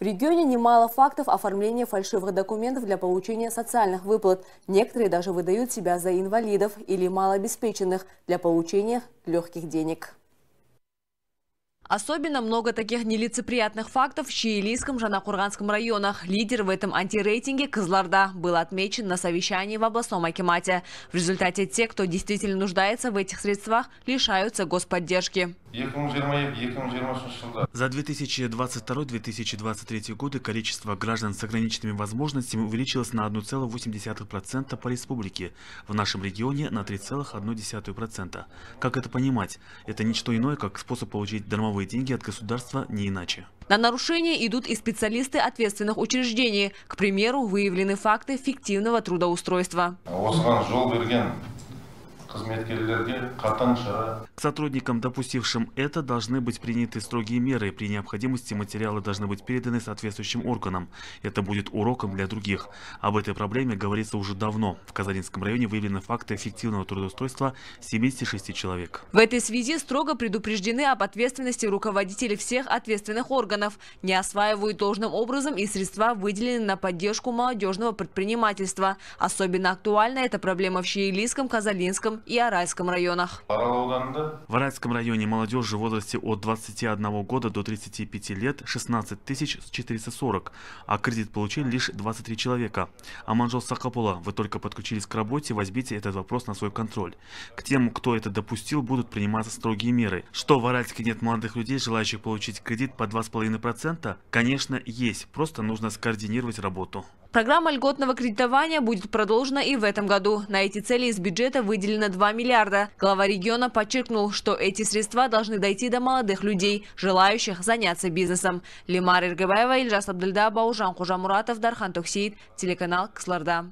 В регионе немало фактов оформления фальшивых документов для получения социальных выплат. Некоторые даже выдают себя за инвалидов или малообеспеченных для получения легких денег. Особенно много таких нелицеприятных фактов в Чиилийском Жанакурганском районах. Лидер в этом антирейтинге Кызларда был отмечен на совещании в областном Акимате. В результате те, кто действительно нуждается в этих средствах, лишаются господдержки. За 2022-2023 годы количество граждан с ограниченными возможностями увеличилось на 1,8% по республике, в нашем регионе на 3,1%. Как это понимать? Это ничто иное, как способ получить дармовые деньги от государства, не иначе. На нарушения идут и специалисты ответственных учреждений. К примеру, выявлены факты фиктивного трудоустройства. К сотрудникам, допустившим это, должны быть приняты строгие меры. При необходимости материалы должны быть переданы соответствующим органам. Это будет уроком для других. Об этой проблеме говорится уже давно. В Казанинском районе выявлены факты эффективного трудоустройства 76 человек. В этой связи строго предупреждены об ответственности руководителей всех ответственных органов. Не осваивают должным образом и средства выделены на поддержку молодежного предпринимательства. Особенно актуальна эта проблема в Чаелийском, Казалинском, и Аральском районах. В Аральском районе молодежи в возрасте от 21 года до 35 лет 16 440, а кредит получили лишь 23 человека. А Манжол Сакапула, вы только подключились к работе, возьмите этот вопрос на свой контроль. К тем, кто это допустил, будут приниматься строгие меры. Что в Аральске нет молодых людей, желающих получить кредит по 2,5%? Конечно, есть, просто нужно скоординировать работу. Программа льготного кредитования будет продолжена и в этом году. На эти цели из бюджета выделено 2 миллиарда. Глава региона подчеркнул, что эти средства должны дойти до молодых людей, желающих заняться бизнесом. Лимар Иргабаева, Ильжас Абдельда, Баужан Хужамуратов, Дархан Токсиид, телеканал Ксларда.